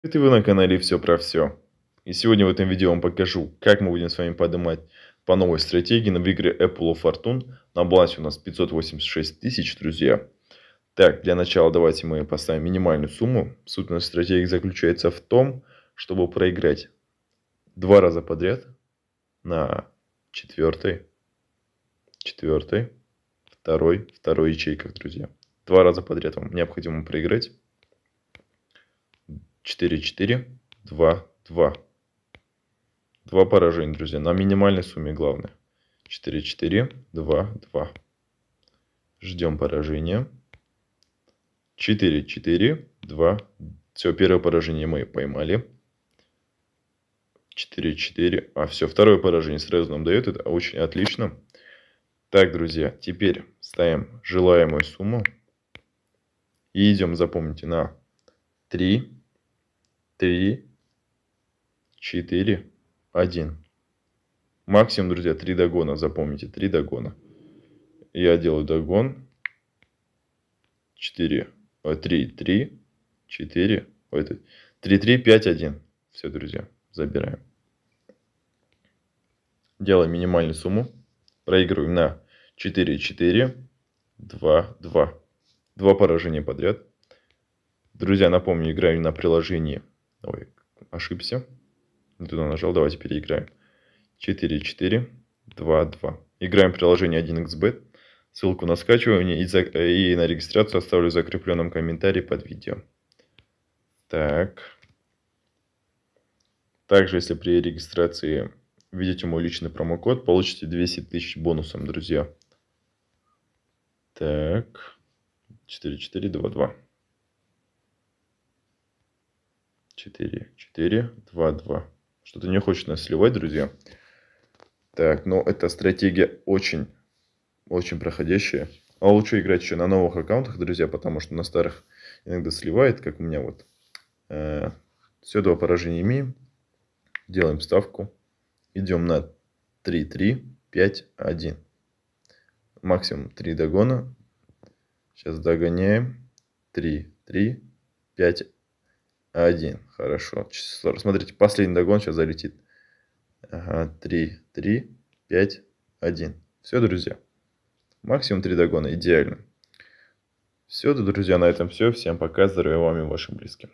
Это вы на канале «Все про все». И сегодня в этом видео вам покажу, как мы будем с вами поднимать по новой стратегии на игре Apple of Fortune. На балансе у нас 586 тысяч, друзья. Так, для начала давайте мы поставим минимальную сумму. Суть нашей стратегии заключается в том, чтобы проиграть два раза подряд на четвертой, четвертой, второй, второй ячейках, друзья. Два раза подряд вам необходимо проиграть. 4, 4, 2, 2. Два поражения, друзья, на минимальной сумме главное. 4, 4, 2, 2. Ждем поражения. 4, 4, 2. Все, первое поражение мы поймали. 4, 4. А все, второе поражение сразу нам дает. Это очень отлично. Так, друзья, теперь ставим желаемую сумму. И идем, запомните, на 3, 3, 4, 1. Максимум, друзья, 3 догона, запомните, 3 догона. Я делаю догон. 4, 3, 3, 4, 3, 3, 5, 1. Все, друзья, забираем. Делаем минимальную сумму. Проигрываем на 4, 4, 2, 2. Два поражения подряд. Друзья, напомню, играю на приложении Ой, ошибся. Не туда нажал, давайте переиграем. 4-4, 2-2. Играем приложение 1xbet. Ссылку на скачивание и, за... Э, и на регистрацию оставлю в закрепленном комментарии под видео. Так. Также, если при регистрации видите мой личный промокод, получите 200 тысяч бонусом, друзья. Так. 4-4-2-2. 4, 4, 2, 2. Что-то не хочет нас сливать, друзья. Так, но ну, эта стратегия очень, очень проходящая. А лучше играть еще на новых аккаунтах, друзья, потому что на старых иногда сливает, как у меня вот. Э, все, два поражения имеем. Делаем ставку. Идем на 3, 3, 5, 1. Максимум 3 догона. Сейчас догоняем. 3, 3, 5, один, Хорошо. Число. Смотрите, последний догон сейчас залетит. Ага, три, 3, 5, 1. Все, друзья. Максимум три догона. Идеально. Все, друзья, на этом все. Всем пока. Здоровья вам и вашим близким.